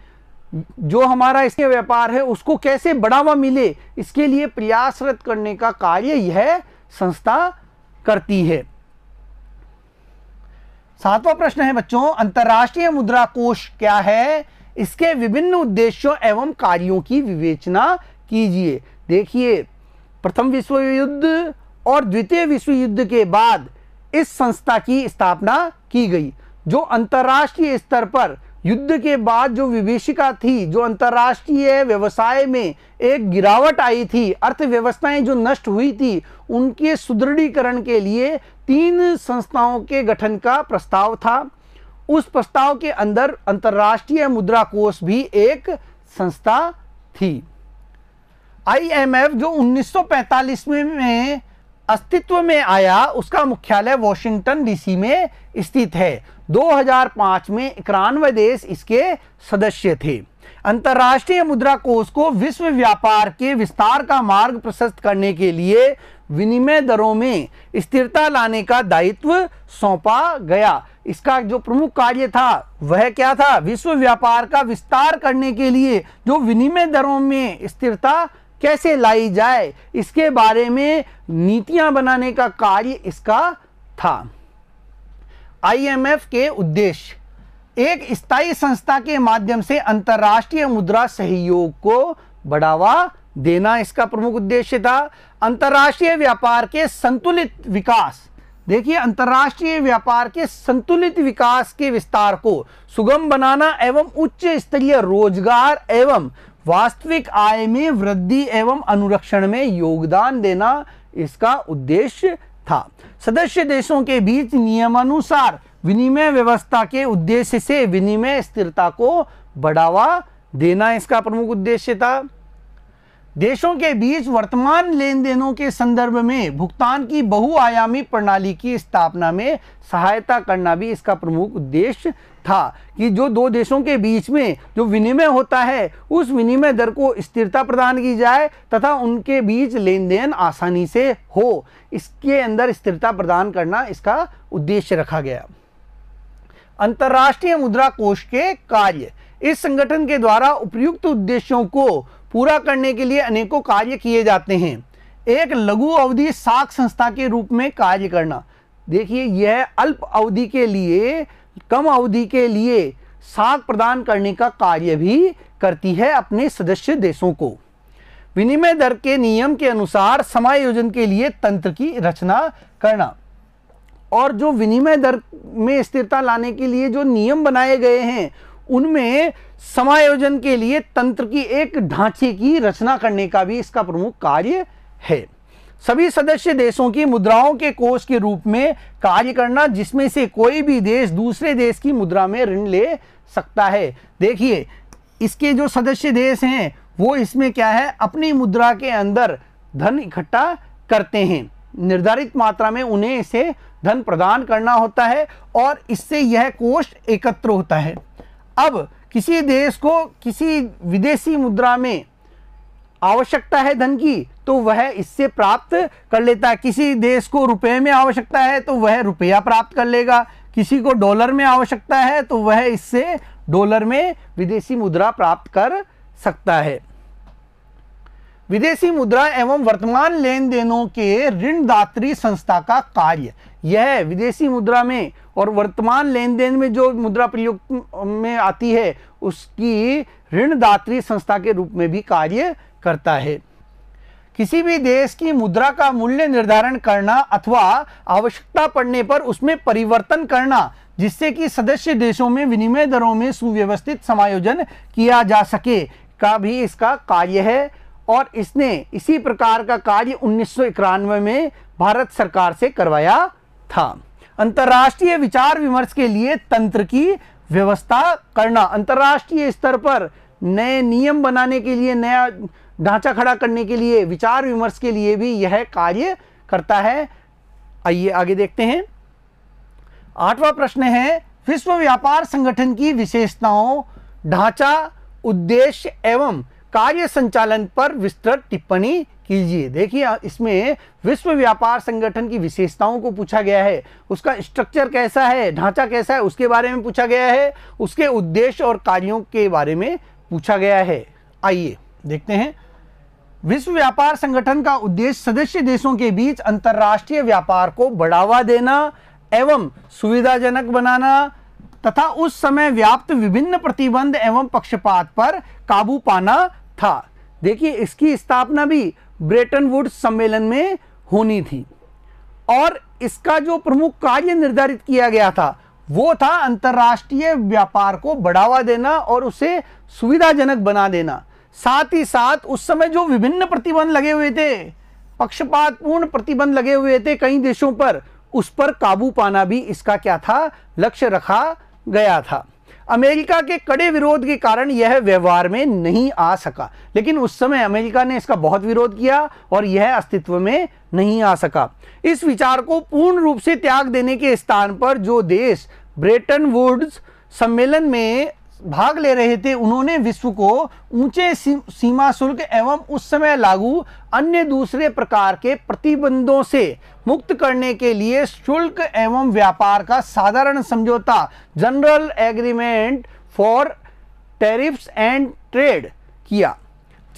Speaker 1: जो हमारा इसके व्यापार है उसको कैसे बढ़ावा मिले इसके लिए प्रयासरत करने का कार्य यह संस्था करती है सातवां प्रश्न है बच्चों अंतर्राष्ट्रीय मुद्रा कोष क्या है इसके विभिन्न उद्देश्यों एवं कार्यों की विवेचना कीजिए देखिए प्रथम विश्व युद्ध और द्वितीय विश्व युद्ध के बाद इस संस्था की स्थापना की गई जो अंतर्राष्ट्रीय स्तर पर युद्ध के बाद जो विवेशिका थी जो अंतर्राष्ट्रीय व्यवसाय में एक गिरावट आई थी अर्थव्यवस्थाएं जो नष्ट हुई थी उनके सुदृढ़ीकरण के लिए तीन संस्थाओं के गठन का प्रस्ताव था उस प्रस्ताव के अंदर अंतर्राष्ट्रीय मुद्रा कोष भी एक संस्था थी आईएमएफ जो 1945 में अस्तित्व में आया उसका मुख्यालय वॉशिंगटन डीसी में स्थित है 2005 में इक्यानवे देश इसके सदस्य थे अंतर्राष्ट्रीय मुद्रा कोष को विश्व व्यापार के विस्तार का मार्ग प्रशस्त करने के लिए विनिमय दरों में स्थिरता लाने का दायित्व सौंपा गया इसका जो प्रमुख कार्य था वह क्या था विश्व व्यापार का विस्तार करने के लिए जो विनिमय दरों में स्थिरता कैसे लाई जाए इसके बारे में नीतियां बनाने का कार्य इसका था आईएमएफ के उद्देश्य एक स्थायी संस्था के माध्यम से अंतर्राष्ट्रीय मुद्रा सहयोग को बढ़ावा देना इसका प्रमुख उद्देश्य था अंतर्राष्ट्रीय व्यापार के संतुलित विकास देखिए अंतर्राष्ट्रीय व्यापार के संतुलित विकास के विस्तार को सुगम बनाना एवं उच्च स्तरीय रोजगार एवं वास्तविक आय में वृद्धि एवं अनुरक्षण में योगदान देना इसका उद्देश्य था सदस्य देशों के बीच नियमानुसार विनिमय व्यवस्था के उद्देश्य से विनिमय स्थिरता को बढ़ावा देना इसका प्रमुख उद्देश्य था देशों के बीच वर्तमान लेन देनों के संदर्भ में भुगतान की बहुआयामी प्रणाली की स्थापना में सहायता करना भी इसका प्रमुख उद्देश्य था कि जो दो देशों के बीच में जो विनिमय होता है उस विनिमय दर को स्थिरता प्रदान की जाए तथा उनके बीच लेन देन आसानी से हो इसके अंदर स्थिरता प्रदान करना इसका उद्देश्य रखा गया अंतर्राष्ट्रीय मुद्रा कोष के कार्य इस संगठन के द्वारा उपयुक्त उद्देश्यों को पूरा करने के लिए अनेकों कार्य किए जाते हैं एक लघु अवधि साख संस्था के रूप में कार्य करना देखिए यह अल्प अवधि के लिए कम अवधि के लिए साख प्रदान करने का कार्य भी करती है अपने सदस्य देशों को विनिमय दर के नियम के अनुसार समायोजन के लिए तंत्र की रचना करना और जो विनिमय दर में स्थिरता लाने के लिए जो नियम बनाए गए हैं उनमें समायोजन के लिए तंत्र की एक ढांचे की रचना करने का भी इसका प्रमुख कार्य है सभी सदस्य देशों की मुद्राओं के कोष के रूप में कार्य करना जिसमें से कोई भी देश दूसरे देश की मुद्रा में ऋण ले सकता है देखिए इसके जो सदस्य देश हैं वो इसमें क्या है अपनी मुद्रा के अंदर धन इकट्ठा करते हैं निर्धारित मात्रा में उन्हें इसे धन प्रदान करना होता है और इससे यह कोष एकत्र होता है अब किसी देश को किसी विदेशी मुद्रा में आवश्यकता है धन की तो वह इससे प्राप्त कर लेता है किसी देश को रुपये में आवश्यकता है तो वह रुपया प्राप्त कर लेगा किसी को डॉलर में आवश्यकता है तो वह इससे डॉलर में विदेशी मुद्रा प्राप्त कर सकता है विदेशी मुद्रा एवं वर्तमान लेन देनों के ऋणदात्री संस्था का कार्य यह विदेशी मुद्रा में और वर्तमान लेन देन में जो मुद्रा प्रयोग में आती है उसकी ऋणदात्री संस्था के रूप में भी कार्य करता है किसी भी देश की मुद्रा का मूल्य निर्धारण करना अथवा आवश्यकता पड़ने पर उसमें परिवर्तन करना जिससे कि सदस्य देशों में विनिमय दरों में सुव्यवस्थित समायोजन किया जा सके का भी इसका कार्य है और इसने इसी प्रकार का कार्य उन्नीस में भारत सरकार से करवाया था अंतर्राष्ट्रीय विचार विमर्श के लिए तंत्र की व्यवस्था करना अंतर्राष्ट्रीय स्तर पर नए नियम बनाने के लिए नया ढांचा खड़ा करने के लिए विचार विमर्श के लिए भी यह कार्य करता है आइए आगे देखते हैं आठवां प्रश्न है विश्व व्यापार संगठन की विशेषताओं ढांचा उद्देश्य एवं कार्य संचालन पर विस्तृत टिप्पणी कीजिए देखिए इसमें विश्व व्यापार संगठन की विशेषताओं को पूछा गया है उसका स्ट्रक्चर कैसा है ढांचा कैसा है उसके बारे में पूछा गया है उसके उद्देश्य और कार्यों के बारे में पूछा गया है आइए देखते हैं विश्व व्यापार संगठन का उद्देश्य सदस्य देशों के बीच अंतर्राष्ट्रीय व्यापार को बढ़ावा देना एवं सुविधाजनक बनाना तथा उस समय व्याप्त विभिन्न प्रतिबंध एवं पक्षपात पर काबू पाना था देखिए इसकी स्थापना भी ब्रेटन वुड सम्मेलन में होनी थी और इसका जो प्रमुख कार्य निर्धारित किया गया था वो था अंतर्राष्ट्रीय व्यापार को बढ़ावा देना और उसे सुविधाजनक बना देना साथ ही साथ उस समय जो विभिन्न प्रतिबंध लगे हुए थे पक्षपातपूर्ण प्रतिबंध लगे हुए थे कई देशों पर उस पर काबू पाना भी इसका क्या था लक्ष्य रखा गया था अमेरिका के कड़े विरोध के कारण यह व्यवहार में नहीं आ सका लेकिन उस समय अमेरिका ने इसका बहुत विरोध किया और यह अस्तित्व में नहीं आ सका इस विचार को पूर्ण रूप से त्याग देने के स्थान पर जो देश ब्रेटन वुड्स सम्मेलन में भाग ले रहे थे उन्होंने विश्व को ऊंचे सीमा शुल्क एवं उस समय लागू अन्य दूसरे प्रकार के प्रतिबंधों से मुक्त करने के लिए शुल्क एवं व्यापार का साधारण समझौता general agreement for tariffs and trade किया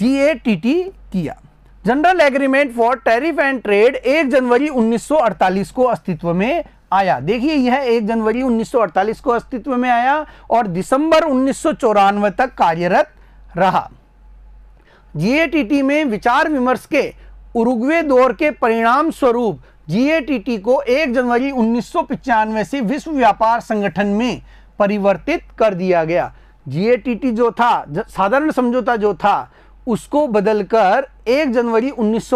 Speaker 1: जी किया general agreement for tariff and trade 1 जनवरी 1948 को अस्तित्व में आया देखिए यह 1 जनवरी 1948 को अस्तित्व में आया और दिसंबर उन्नीस तक कार्यरत रहा जीएटीटी में विचार विमर्श के उरुग्वे दौर के परिणाम स्वरूप जीएटीटी को 1 जनवरी उन्नीस से विश्व व्यापार संगठन में परिवर्तित कर दिया गया जीएटीटी जो था साधारण समझौता जो था उसको बदलकर 1 जनवरी उन्नीस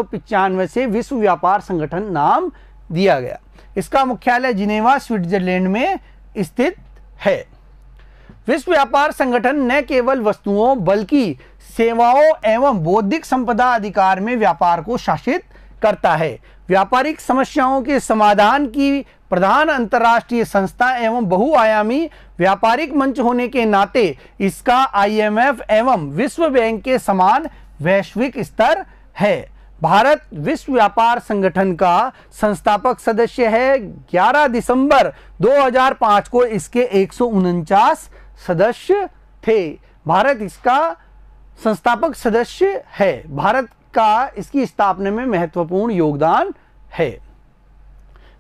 Speaker 1: से विश्व व्यापार संगठन नाम दिया गया इसका मुख्यालय जिनेवा स्विट्जरलैंड में स्थित है विश्व व्यापार संगठन न केवल वस्तुओं बल्कि सेवाओं एवं बौद्धिक संपदा अधिकार में व्यापार को शासित करता है व्यापारिक समस्याओं के समाधान की प्रधान अंतर्राष्ट्रीय संस्था एवं बहुआयामी व्यापारिक मंच होने के नाते इसका आईएमएफ एवं विश्व बैंक के समान वैश्विक स्तर है भारत विश्व व्यापार संगठन का संस्थापक सदस्य है 11 दिसंबर 2005 को इसके एक सदस्य थे भारत इसका संस्थापक सदस्य है भारत का इसकी स्थापना में महत्वपूर्ण योगदान है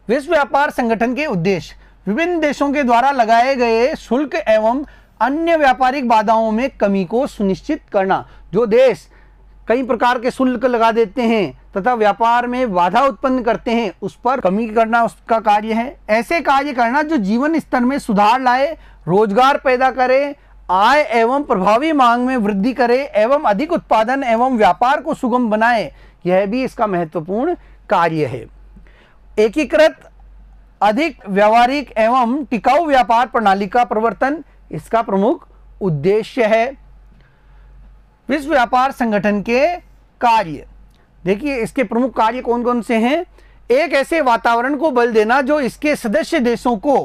Speaker 1: विश्व व्यापार संगठन के उद्देश्य विभिन्न देशों के द्वारा लगाए गए शुल्क एवं अन्य व्यापारिक बाधाओं में कमी को सुनिश्चित करना जो देश कई प्रकार के शुल्क लगा देते हैं तथा व्यापार में बाधा उत्पन्न करते हैं उस पर कमी करना उसका कार्य है ऐसे कार्य करना जो जीवन स्तर में सुधार लाए रोजगार पैदा करे आय एवं प्रभावी मांग में वृद्धि करे एवं अधिक उत्पादन एवं व्यापार को सुगम बनाए यह भी इसका महत्वपूर्ण कार्य है एकीकृत अधिक व्यावहारिक एवं टिकाऊ व्यापार प्रणाली का प्रवर्तन इसका प्रमुख उद्देश्य है विश्व व्यापार संगठन के कार्य देखिए इसके प्रमुख कार्य कौन कौन से हैं एक ऐसे वातावरण को बल देना जो इसके सदस्य देशों को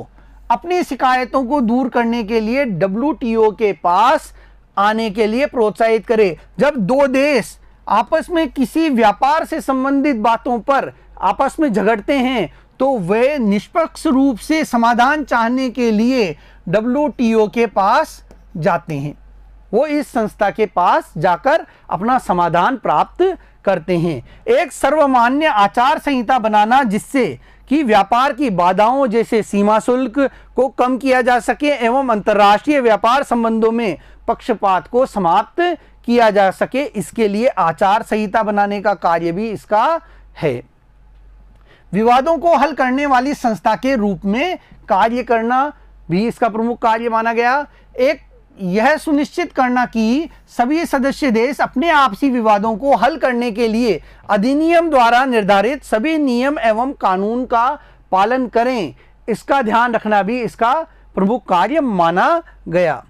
Speaker 1: अपनी शिकायतों को दूर करने के लिए डब्ल्यू के पास आने के लिए प्रोत्साहित करे जब दो देश आपस में किसी व्यापार से संबंधित बातों पर आपस में झगड़ते हैं तो वे निष्पक्ष रूप से समाधान चाहने के लिए डब्ल्यू के पास जाते हैं वो इस संस्था के पास जाकर अपना समाधान प्राप्त करते हैं एक सर्वमान्य आचार संहिता बनाना जिससे कि व्यापार की बाधाओं जैसे सीमा शुल्क को कम किया जा सके एवं अंतर्राष्ट्रीय व्यापार संबंधों में पक्षपात को समाप्त किया जा सके इसके लिए आचार संहिता बनाने का कार्य भी इसका है विवादों को हल करने वाली संस्था के रूप में कार्य करना भी इसका प्रमुख कार्य माना गया एक यह सुनिश्चित करना कि सभी सदस्य देश अपने आपसी विवादों को हल करने के लिए अधिनियम द्वारा निर्धारित सभी नियम एवं कानून का पालन करें इसका ध्यान रखना भी इसका प्रमुख कार्य माना गया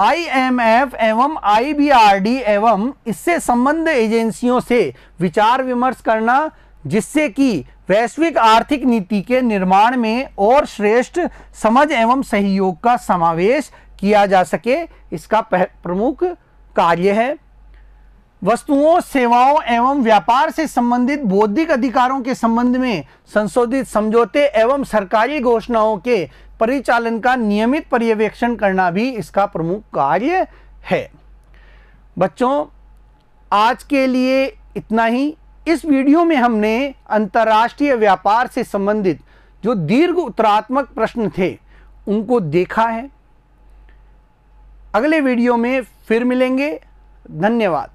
Speaker 1: आईएमएफ एवं आईबीआरडी एवं इससे संबंध एजेंसियों से विचार विमर्श करना जिससे कि वैश्विक आर्थिक नीति के निर्माण में और श्रेष्ठ समझ एवं सहयोग का समावेश किया जा सके इसका प्रमुख कार्य है वस्तुओं सेवाओं एवं व्यापार से संबंधित बौद्धिक अधिकारों के संबंध में संशोधित समझौते एवं सरकारी घोषणाओं के परिचालन का नियमित पर्यवेक्षण करना भी इसका प्रमुख कार्य है बच्चों आज के लिए इतना ही इस वीडियो में हमने अंतर्राष्ट्रीय व्यापार से संबंधित जो दीर्घ उत्तरात्मक प्रश्न थे उनको देखा है अगले वीडियो में फिर मिलेंगे धन्यवाद